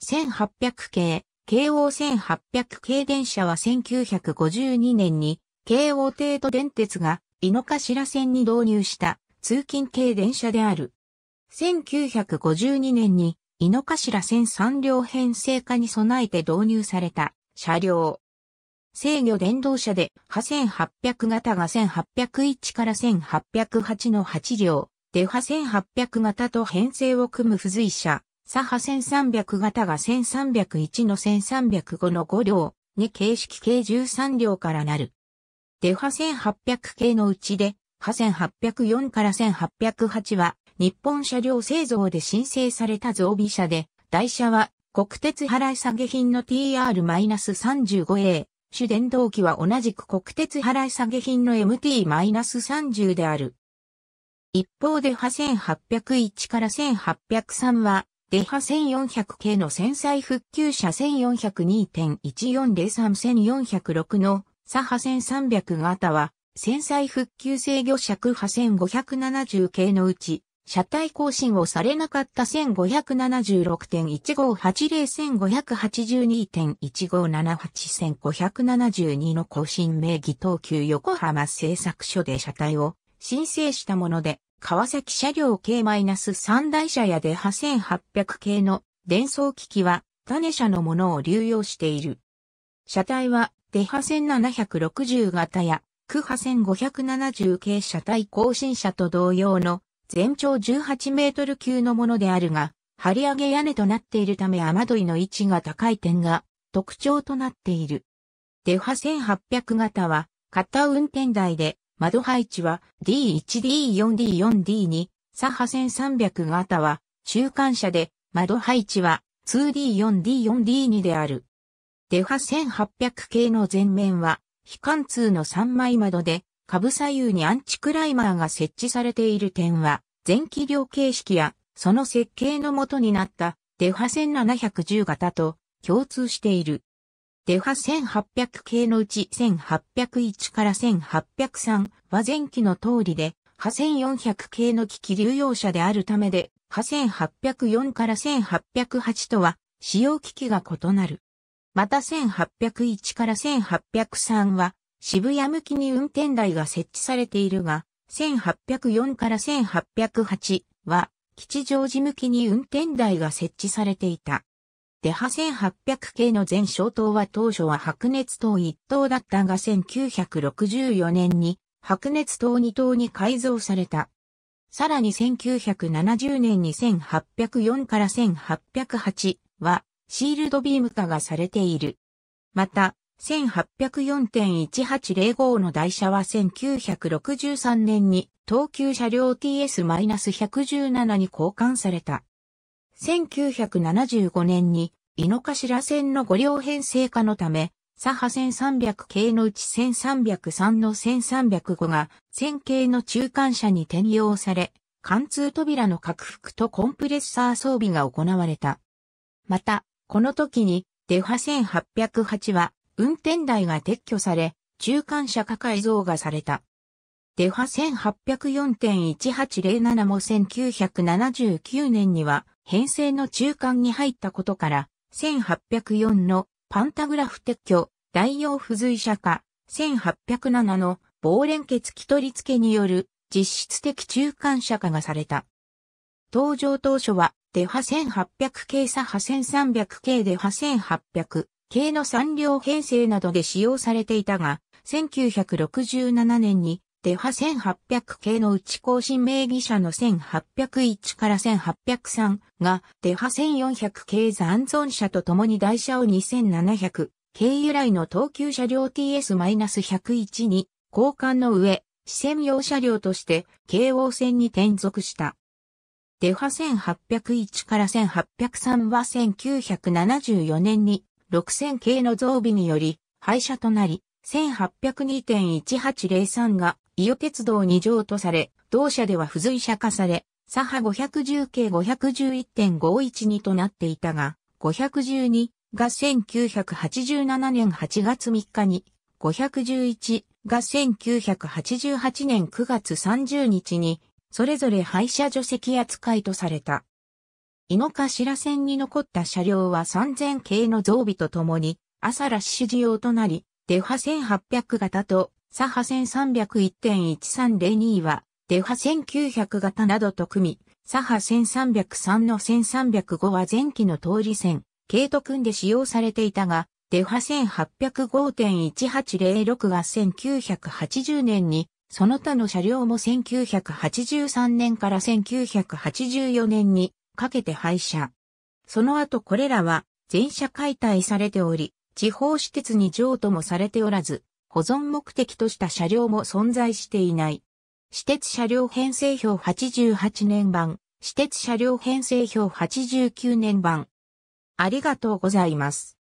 1800系、京王1800系電車は1952年に、京王帝都電鉄が井の頭線に導入した通勤系電車である。1952年に井の頭線3両編成化に備えて導入された車両。制御電動車で、派1800型が1801から1808の8両、で派1800型と編成を組む付随車、左派1300型が1301の1305の5両に形式計13両からなる。デハ1800系のうちで、派1804から1808は日本車両製造で申請された増備車で、台車は国鉄払い下げ品の TR-35A、主電動機は同じく国鉄払い下げ品の MT-30 である。一方でハ1801から1803はデハ1400系の繊細復旧車1402.1403-1406の左波1300型は、繊細復旧制御尺波1570系のうち、車体更新をされなかった1576.1580-1582.1578-1572の更新名義等級横浜製作所で車体を申請したもので、川崎車両系 -3 台車やで8800系の伝送機器は種車のものを流用している。車体は、デハ1760型や、クハ1570系車体更新車と同様の全長18メートル級のものであるが、張り上げ屋根となっているため雨どいの位置が高い点が特徴となっている。デハ1800型は、片運転台で窓配置は D1D4D4D2 左派1300型は中間車で窓配置は 2D4D4D2 である。デファ1800系の前面は非貫通の3枚窓で下部左右にアンチクライマーが設置されている点は前期量形式やその設計のもとになったデファ1710型と共通している。デフ1800系のうち1801から1803は前期の通りで、波1400系の機器流用車であるためで、波1804から1808とは使用機器が異なる。また1801から1803は渋谷向きに運転台が設置されているが、1804から1808は吉祥寺向きに運転台が設置されていた。デハ1800系の前小灯は当初は白熱灯1灯だったが1964年に白熱灯2灯に改造された。さらに1970年に1804から1808はシールドビーム化がされている。また、1804.1805の台車は1963年に東急車両 TS-117 に交換された。1975年に井の頭線の5両編成化のため、左派1300系のうち1303の1305が線形の中間車に転用され、貫通扉の拡幅とコンプレッサー装備が行われた。また、この時にデファ1808は運転台が撤去され、中間車化改造がされた。デファ1804.1807も1979年には編成の中間に入ったことから、1804のパンタグラフ撤去、代用付随者化、1807の亡連結機取り付けによる実質的中間者化がされた。登場当初は、デハ1800 k 左派1300 k デハ1800 k の3両編成などで使用されていたが、1967年にデハ1800系のうち更新名義者の1801から1803がデハ1400系残存者と共に台車を2700系由来の等級車両 TS-101 に交換の上、視線用車両として京王線に転属した。デハ1801から1803は1974年に6000系の増備により廃車となり、1802.1803が伊予鉄道2乗とされ、同社では付随車化され、左派510系511.512となっていたが、512が1987年8月3日に、511が1988年9月30日に、それぞれ廃車除籍扱いとされた。井の頭線に残った車両は3000系の増備とともに、朝らッシュ仕となり、デハ1800型と左派1301.1302は、デハ1900型などと組み、左派1303の1305は前期の通り線、系と組んで使用されていたが、デハ1805.1806が1980年に、その他の車両も1983年から1984年にかけて廃車。その後これらは全車解体されており、地方私鉄に譲渡もされておらず、保存目的とした車両も存在していない。私鉄車両編成表88年版、私鉄車両編成表89年版。ありがとうございます。